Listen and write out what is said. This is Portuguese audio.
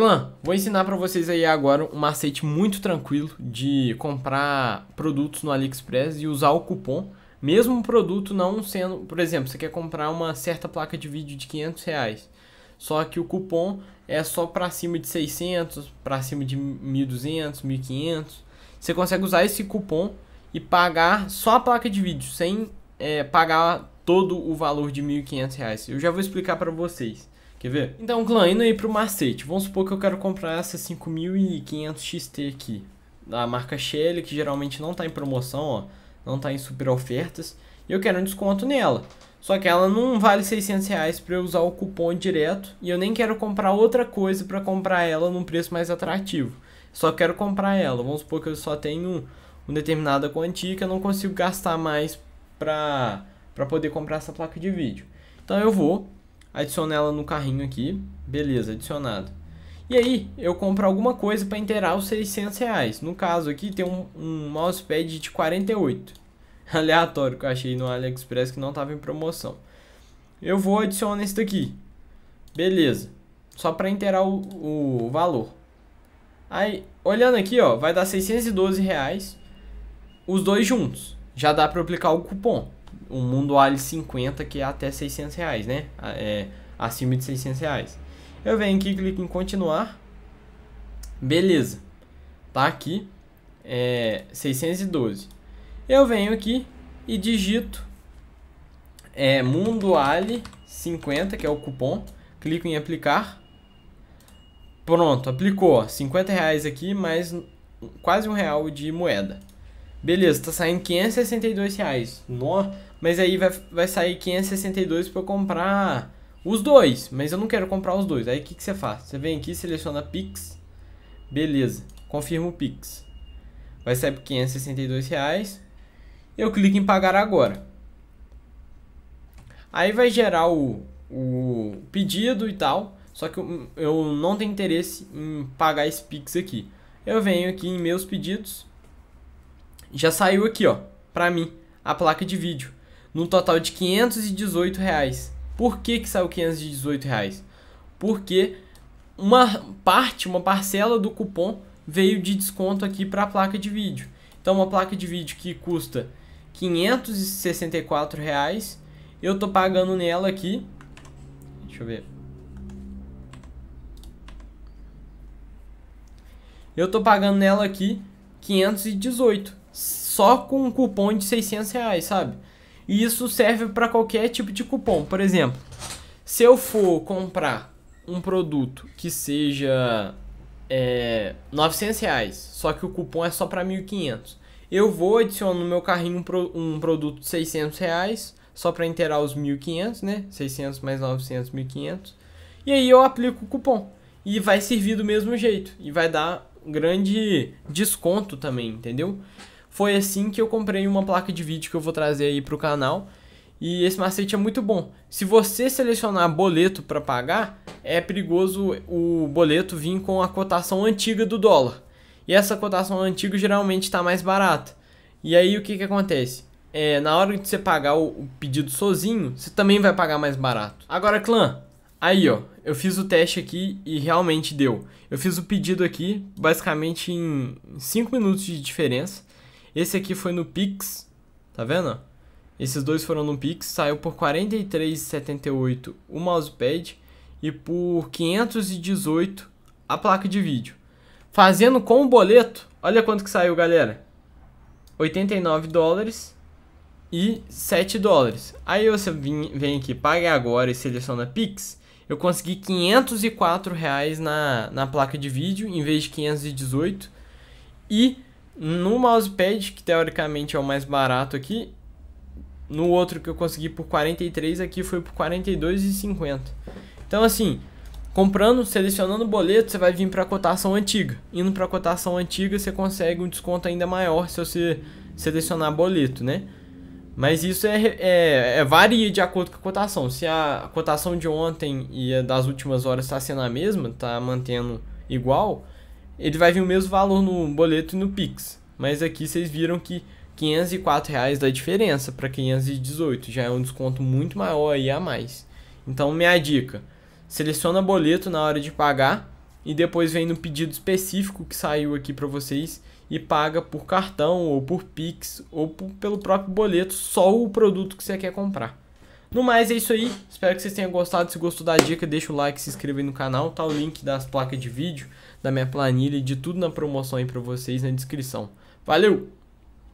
Clã, vou ensinar para vocês aí agora um macete muito tranquilo de comprar produtos no AliExpress e usar o cupom, mesmo o produto não sendo, por exemplo, você quer comprar uma certa placa de vídeo de 500 reais, só que o cupom é só para cima de 600, para cima de 1.200, 1.500, você consegue usar esse cupom e pagar só a placa de vídeo, sem é, pagar todo o valor de 1.500 reais. Eu já vou explicar para vocês. Quer ver? Então, clã, indo aí pro macete. Vamos supor que eu quero comprar essa 5500 XT aqui. Da marca Shell, que geralmente não tá em promoção, ó. Não tá em super ofertas. E eu quero um desconto nela. Só que ela não vale 600 reais pra eu usar o cupom direto. E eu nem quero comprar outra coisa para comprar ela num preço mais atrativo. Só quero comprar ela. Vamos supor que eu só tenho uma determinada quantia que eu não consigo gastar mais pra, pra poder comprar essa placa de vídeo. Então eu vou, Adiciono ela no carrinho aqui. Beleza, adicionado. E aí, eu compro alguma coisa para inteirar os 600 reais. No caso aqui, tem um, um mousepad de 48. Aleatório que eu achei no AliExpress que não estava em promoção. Eu vou adicionar esse daqui. Beleza. Só para inteirar o, o valor. Aí, olhando aqui, ó, vai dar 612 reais os dois juntos. Já dá para aplicar o cupom o Mundo ali 50, que é até 600 reais, né? É, acima de 600 reais. Eu venho aqui, clico em continuar. Beleza. Tá aqui. É, 612. Eu venho aqui e digito é, Mundo Ali 50, que é o cupom. Clico em aplicar. Pronto, aplicou. 50 reais aqui, mais quase um real de moeda. Beleza, tá saindo 562 reais. Mas aí vai, vai sair 562 para eu comprar os dois. Mas eu não quero comprar os dois. Aí o que, que você faz? Você vem aqui, seleciona Pix. Beleza, confirma o Pix. Vai sair por 562 reais. Eu clico em pagar agora. Aí vai gerar o, o pedido e tal. Só que eu, eu não tenho interesse em pagar esse Pix aqui. Eu venho aqui em meus pedidos já saiu aqui, ó, para mim, a placa de vídeo, no total de 518 reais. Por que que saiu 518 reais? Porque uma parte, uma parcela do cupom veio de desconto aqui para a placa de vídeo. Então, uma placa de vídeo que custa 564 reais, eu tô pagando nela aqui. Deixa eu ver. Eu tô pagando nela aqui 518 só com um cupom de 600 reais, sabe? E isso serve para qualquer tipo de cupom. Por exemplo, se eu for comprar um produto que seja é, 900 reais, só que o cupom é só para 1.500, eu vou adicionar no meu carrinho um, pro, um produto de 600 reais, só para inteirar os 1.500, né? 600 mais 900, 1.500. E aí eu aplico o cupom. E vai servir do mesmo jeito. E vai dar grande desconto também, entendeu? Foi assim que eu comprei uma placa de vídeo que eu vou trazer aí para o canal. E esse macete é muito bom. Se você selecionar boleto para pagar, é perigoso o boleto vir com a cotação antiga do dólar. E essa cotação antiga geralmente está mais barata. E aí o que, que acontece? É, na hora de você pagar o, o pedido sozinho, você também vai pagar mais barato. Agora, clã, aí ó, eu fiz o teste aqui e realmente deu. Eu fiz o pedido aqui basicamente em 5 minutos de diferença. Esse aqui foi no Pix, tá vendo? Esses dois foram no Pix, saiu por 43,78 o mousepad e por 518 a placa de vídeo. Fazendo com o boleto, olha quanto que saiu, galera. 89 dólares e 7 dólares. Aí você vem aqui, paga agora e seleciona Pix. Eu consegui 504 reais na, na placa de vídeo em vez de 518 e no mousepad, que teoricamente é o mais barato aqui, no outro que eu consegui por 43, aqui foi por 42,50. Então assim, comprando, selecionando o boleto, você vai vir para a cotação antiga. Indo para a cotação antiga, você consegue um desconto ainda maior se você selecionar boleto, né? Mas isso é, é, é, varia de acordo com a cotação. Se a cotação de ontem e a das últimas horas está sendo a mesma, está mantendo igual, ele vai vir o mesmo valor no boleto e no Pix. Mas aqui vocês viram que R$ dá diferença para 518, já é um desconto muito maior aí a mais. Então, minha dica: seleciona boleto na hora de pagar e depois vem no pedido específico que saiu aqui para vocês e paga por cartão ou por Pix ou por, pelo próprio boleto só o produto que você quer comprar. No mais, é isso aí. Espero que vocês tenham gostado. Se gostou da dica, deixa o like, se inscreva aí no canal. Tá o link das placas de vídeo, da minha planilha e de tudo na promoção aí pra vocês na descrição. Valeu!